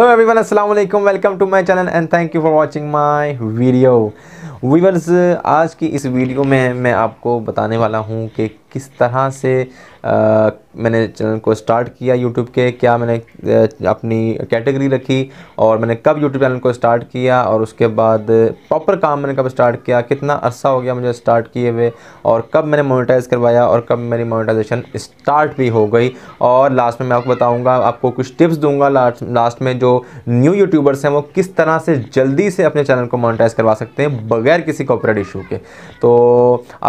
hello everyone अस्सलाम वालेकुम welcome to my channel and thank you for watching my video viewers आज की इस वीडियो में मैं आपको बताने वाला हूं कि किस तरह से आ, मैंने चैनल को स्टार्ट किया यूट्यूब के क्या मैंने अपनी कैटेगरी रखी और मैंने कब यूट्यूब चैनल को स्टार्ट किया और उसके बाद प्रॉपर काम मैंने कब स्टार्ट किया कितना अरसा हो गया मुझे स्टार्ट किए हुए और कब मैंने मोनेटाइज करवाया और कब मेरी मोनेटाइजेशन स्टार्ट भी हो गई और लास्ट में मैं आपको बताऊँगा आपको कुछ टिप्स दूँगा लास्ट लास्ट में जो न्यू यूट्यूबर्स हैं वो किस तरह से जल्दी से अपने चैनल को मोनेटाइज करवा सकते हैं बगैर किसी कॉपरेट इशू के तो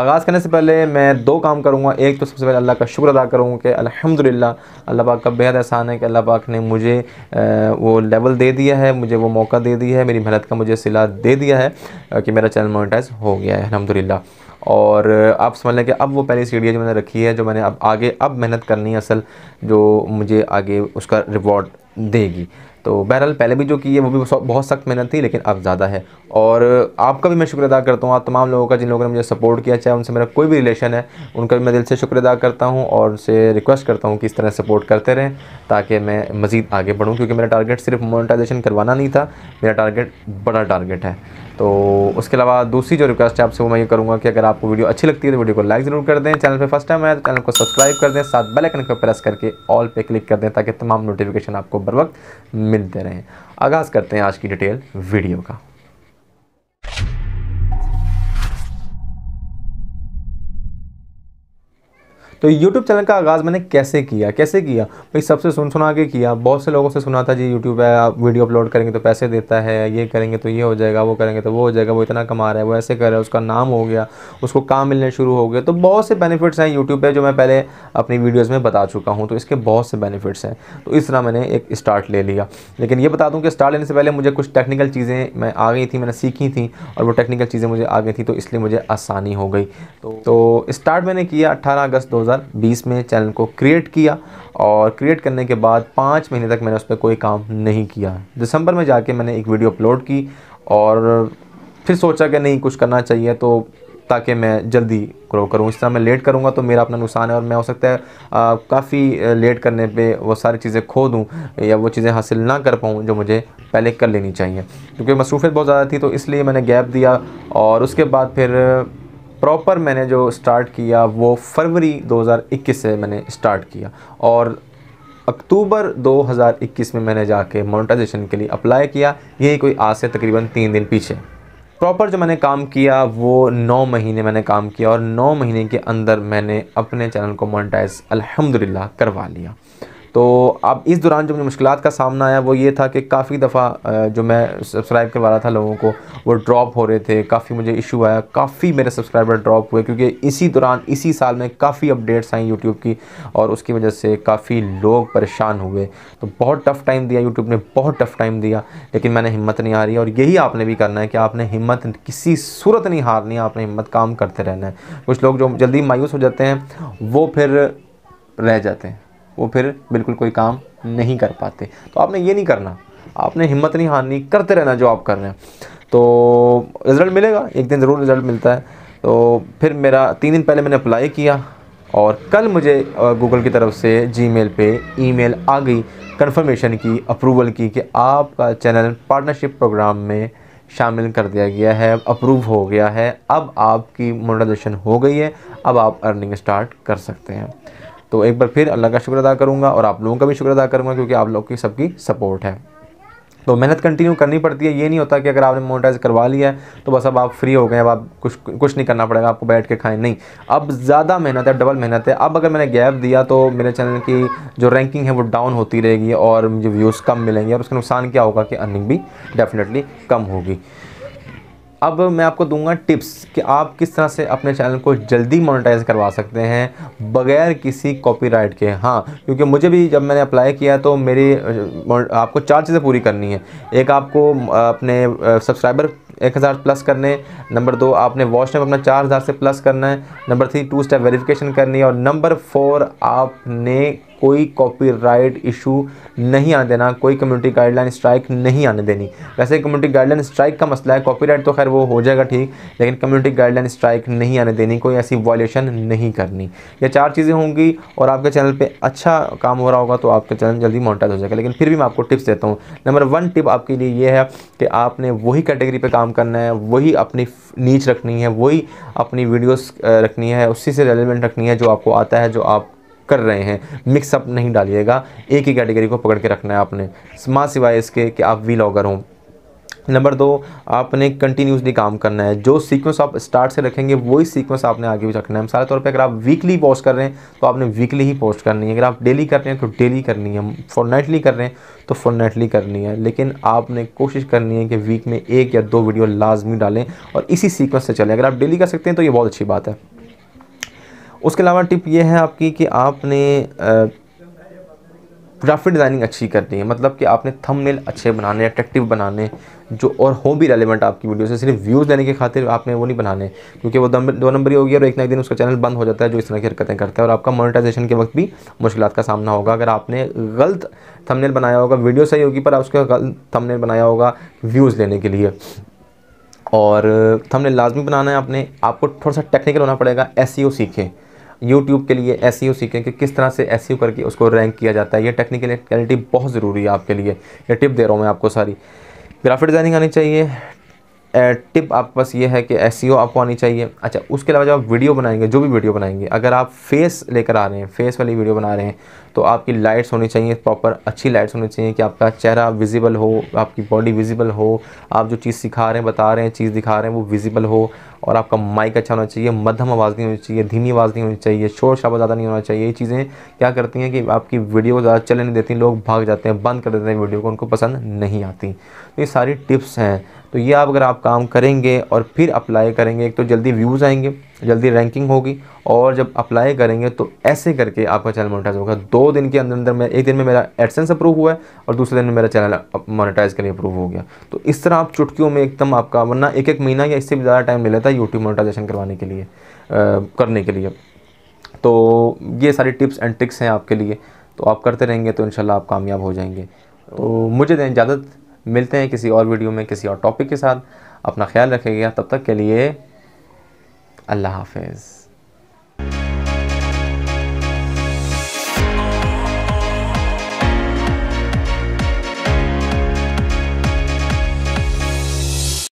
आगाज़ करने से पहले मैं दो काम कर करूँगा एक तो सबसे पहले अल्लाह का शुक्र अदा करूँगा कि अलहमदिल्ला अल्लाह पाक का बेहद एहसान है कि अल्लाह पाक ने मुझे वो लेवल दे दिया है मुझे वो मौका दे दिया है मेरी मेहनत का मुझे सिला दे दिया है कि मेरा चैनल मोनिटाइज हो गया है अलहमदिल्ला और आप समझ लें कि अब वो पहली सीढ़ी जो मैंने रखी है जो मैंने अब आगे अब मेहनत करनी है असल जो मुझे आगे उसका रिवॉर्ड देगी तो बहरहाल पहले भी जो की है वो भी बहुत सख्त मेहनत थी लेकिन अब ज़्यादा है और आपका भी मैं शुक्र अदा करता हूँ आप तमाम लोगों का जिन लोगों ने मुझे सपोर्ट किया चाहे उनसे मेरा कोई भी रिलेशन है उनका भी मैं दिल से शुक्र अदा करता हूँ और उनसे रिक्वेस्ट करता हूँ कि इस तरह सपोर्ट करते रहें ताकि मैं मज़ीद आगे बढ़ूँ क्योंकि मेरा टारगेट सिर्फ मोनिटाइजेशन करवाना नहीं था मेरा टारगेट बड़ा टारगेट है तो उसके अलावा दूसरी जो रिक्वेस्ट है आपसे वो मैं ये करूँगा कि अगर आपको वीडियो अच्छी लगती है तो वीडियो को लाइक ज़रूर कर दें चैनल पर फर्स्ट टाइम आया तो चैनल को सब्सक्राइब कर दें साथ बेल आइकन को प्रेस करके ऑल पे क्लिक कर दें ताकि तमाम नोटिफिकेशन आपको बर वक्त मिलते रहें आगाज़ करते हैं आज की डिटेल वीडियो का तो यूट्यूब चैनल का आगाज़ मैंने कैसे किया कैसे किया भाई सबसे सुन सुना के किया बहुत से लोगों से सुना था जी यूट्यूब है आप वीडियो अपलोड करेंगे तो पैसे देता है ये करेंगे तो ये हो जाएगा वो करेंगे तो वो हो जाएगा वो इतना कमा रहा है वो ऐसे कर रहा है उसका नाम हो गया उसको काम मिलने शुरू हो गया तो बहुत से बेनिफिट्स हैं यूट्यूब पर जो मैं पहले अपनी वीडियोज़ में बता चुका हूँ तो इसके बहुत से बेनिफिट्स हैं तो इस तरह मैंने एक स्टार्ट ले लिया लेकिन ये बता दूँ कि स्टार्ट लेने से पहले मुझे कुछ टेक्निकल चीज़ें मैं आ गई थी मैंने सीखी थी और वो टेक्निकल चीज़ें मुझे आ गई थी तो इसलिए मुझे आसानी हो गई तो, स्टार्ट मैंने किया अट्ठारह अगस्त दो 2020 में चैनल को क्रिएट किया और क्रिएट करने के बाद पाँच महीने तक मैंने उस पर कोई काम नहीं किया दिसंबर में जाके मैंने एक वीडियो अपलोड की और फिर सोचा कि नहीं कुछ करना चाहिए तो ताकि मैं जल्दी ग्रो करूँ इस तरह मैं लेट करूँगा तो मेरा अपना नुकसान है और मैं हो सकता है काफ़ी लेट करने पे वो सारी चीज़ें खो दूँ या वो चीज़ें हासिल ना कर पाऊँ जो मुझे पहले कर लेनी चाहिए क्योंकि मसरूफियत बहुत ज़्यादा थी तो इसलिए मैंने गैप दिया और उसके बाद फिर प्रॉपर मैंने जो स्टार्ट किया वो फरवरी 2021 से मैंने स्टार्ट किया और अक्टूबर 2021 में मैंने जाके मोनेटाइजेशन के लिए अप्लाई किया यही कोई आज से तकरीबन तीन दिन पीछे प्रॉपर जो मैंने काम किया वो नौ महीने मैंने काम किया और नौ महीने के अंदर मैंने अपने चैनल को मोनेटाइज अल्हम्दुलिल्लाह करवा लिया तो अब इस दौरान जो मुझे मुश्किल का सामना आया वो ये था कि काफ़ी दफ़ा जो मैं सब्सक्राइब करवा रहा था लोगों को वो ड्रॉप हो रहे थे काफ़ी मुझे इशू आया काफ़ी मेरे सब्सक्राइबर ड्रॉप हुए क्योंकि इसी दौरान इसी साल में काफ़ी अपडेट्स आई यूट्यूब की और उसकी वजह से काफ़ी लोग परेशान हुए तो बहुत टफ़ टाइम दिया यूट्यूब ने बहुत टफ़ टाइम दिया लेकिन मैंने हिम्मत नहीं हारी और यही आपने भी करना है कि आपने हिम्मत किसी सूरत नहीं हारनी आपने हिम्मत काम करते रहना है कुछ लोग जो जल्दी मायूस हो जाते हैं वो फिर रह जाते हैं वो फिर बिल्कुल कोई काम नहीं कर पाते तो आपने ये नहीं करना आपने हिम्मत नहीं हारनी करते रहना जो आप कर रहे हैं तो रिज़ल्ट मिलेगा एक दिन ज़रूर रिज़ल्ट मिलता है तो फिर मेरा तीन दिन पहले मैंने अप्लाई किया और कल मुझे गूगल की तरफ से जी मेल पर ई मेल आ गई कन्फर्मेशन की अप्रूवल की कि आपका चैनल पार्टनरशिप प्रोग्राम में शामिल कर दिया गया है अप्रूव हो गया है अब आपकी मोनेटाइजेशन हो गई है अब आप अर्निंग स्टार्ट कर सकते हैं तो एक बार फिर अल्लाह का शुक्र अदा करूँगा और आप लोगों का भी शुक्र अदा करूँगा क्योंकि आप लोग की सबकी सपोर्ट है तो मेहनत कंटिन्यू करनी पड़ती है ये नहीं होता कि अगर आपने मोनेटाइज करवा लिया है तो बस अब आप फ्री हो गए अब आप कुछ कुछ नहीं करना पड़ेगा आपको बैठ के खाएं नहीं अब ज़्यादा मेहनत है डबल मेहनत है अब अगर मैंने गैप दिया तो मेरे चैनल की जो रैंकिंग है वो डाउन होती रहेगी और मुझे व्यूज़ कम मिलेंगे और उसका नुकसान क्या होगा कि अर्निंग भी डेफिनेटली कम होगी अब मैं आपको दूंगा टिप्स कि आप किस तरह से अपने चैनल को जल्दी मोनेटाइज करवा सकते हैं बगैर किसी कॉपीराइट के हाँ क्योंकि मुझे भी जब मैंने अप्लाई किया तो मेरी आपको चार चीज़ें पूरी करनी है एक आपको अपने सब्सक्राइबर एक हज़ार प्लस करने नंबर दो आपने वॉच टाइम अपना चार हज़ार से प्लस करना है number three two step verification करनी है और नंबर फोर आपने कोई कॉपीराइट इशू नहीं आने देना कोई कम्युनिटी गाइडलाइन स्ट्राइक नहीं आने देनी वैसे कम्युनिटी गाइडलाइन स्ट्राइक का मसला है कॉपीराइट तो खैर वो हो जाएगा ठीक लेकिन कम्युनिटी गाइडलाइन स्ट्राइक नहीं आने देनी कोई ऐसी वॉल्यूशन नहीं करनी ये चार चीज़ें होंगी और आपके चैनल पर अच्छा काम हो रहा होगा तो आपका चैनल जल्दी मोनिटाइज हो जाएगा लेकिन फिर भी मैं आपको टिप्स देता हूँ नंबर वन टिप आपके लिए ये है कि आपने वही कैटेगरी पर काम करना है वही अपनी नीच रखनी है वही अपनी वीडियोस रखनी है उसी से रेलिवेंट रखनी है जो आपको आता है जो आप कर रहे हैं मिक्सअप नहीं डालिएगा एक ही कैटेगरी को पकड़ के रखना है आपने माँ सिवाय इसके कि आप वी लॉगर हों नंबर दो आपने कंटिन्यूसली काम करना है जो सीक्वेंस आप स्टार्ट से रखेंगे वही सीक्वेंस आपने आगे भी रखना है मिसाल तौर पे अगर आप वीकली पोस्ट कर रहे हैं तो आपने वीकली ही पोस्ट करनी है अगर आप डेली कर रहे हैं तो डेली करनी है फॉरनाइटली कर रहे हैं तो फॉरनाइटली करनी है लेकिन आपने कोशिश करनी है कि वीक में एक या दो वीडियो लाजमी डालें और इसी सीक्वेंस से चलें अगर आप डेली कर सकते हैं तो ये बहुत अच्छी बात है उसके अलावा टिप ये है आपकी कि आपने ग्राफिक डिज़ाइनिंग अच्छी करनी है मतलब कि आपने थंबनेल अच्छे बनाने अट्रैक्टिव बनाने जो और हो भी रेलिवेंट आपकी वीडियो से सिर्फ व्यूज़ देने के खातिर आपने वो नहीं बनाने क्योंकि वो दो नंबर ही होगी और एक ना एक दिन उसका चैनल बंद हो जाता है जो इस तरह की हरकतें करता है और आपका मोनेटाइजेशन के वक्त भी मुश्किल का सामना होगा अगर आपने गलत थमनेल बनाया होगा वीडियो सही होगी पर आप उसका गलत थमनेल बनाया होगा व्यूज़ लेने के लिए और थमनेल लाजमी बनाना है आपने आपको थोड़ा सा टेक्निकल होना पड़ेगा एस e सीखें यूट्यूब के लिए एस e सीखें कि किस तरह से एस e करके उसको रैंक किया जाता है ये टेक्निकल क्वालिटी बहुत ज़रूरी है आपके लिए ये टिप दे रहा हूँ मैं आपको सारी ग्राफिक डिज़ाइनिंग आनी चाहिए टिप आपके पास ये है कि एस e आपको आनी चाहिए अच्छा उसके अलावा जब आप वीडियो बनाएंगे जो भी वीडियो बनाएंगे अगर आप फेस लेकर आ रहे हैं फेस वाली वीडियो बना रहे हैं तो आपकी लाइट्स होनी चाहिए प्रॉपर अच्छी लाइट्स होनी चाहिए कि आपका चेहरा विजिबल हो आपकी बॉडी विजिबल हो आप जो चीज़ सिखा रहे हैं बता रहे हैं चीज़ दिखा रहे हैं वो विजिबल हो और आपका माइक अच्छा होना चाहिए मध्यम आवाज़ नहीं होनी चाहिए धीमी आवाज़ नहीं होनी चाहिए शोर शाबा ज़्यादा नहीं होना चाहिए ये चीज़ें क्या करती हैं कि आपकी वीडियो को ज़्यादा चलने नहीं देती लोग भाग जाते हैं बंद कर देते हैं वीडियो को उनको पसंद नहीं आती तो ये सारी टिप्स हैं तो ये आप अगर आप काम करेंगे और फिर अप्लाई करेंगे एक तो जल्दी व्यूज़ आएंगे जल्दी रैंकिंग होगी और जब अप्लाई करेंगे तो ऐसे करके आपका चैनल मोनेटाइज होगा दो दिन के अंदर अंदर मैं एक दिन में मेरा एडसेंस अप्रूव हुआ है और दूसरे दिन में मेरा चैनल मोनेटाइज के लिए अप्रूव हो गया तो इस तरह आप चुटकियों में एकदम आपका वरना एक एक महीना या इससे भी ज़्यादा टाइम मिला था यूट्यूब मोनेटाइजेशन करवाने के लिए आ, करने के लिए तो ये सारी टिप्स एंड ट्रिक्स हैं आपके लिए तो आप करते रहेंगे तो इन आप कामयाब हो जाएंगे तो मुझे दें इजाज़त मिलते हैं किसी और वीडियो में किसी और टॉपिक के साथ अपना ख्याल रखेगा तब तक के लिए अल्लाह हाफिज़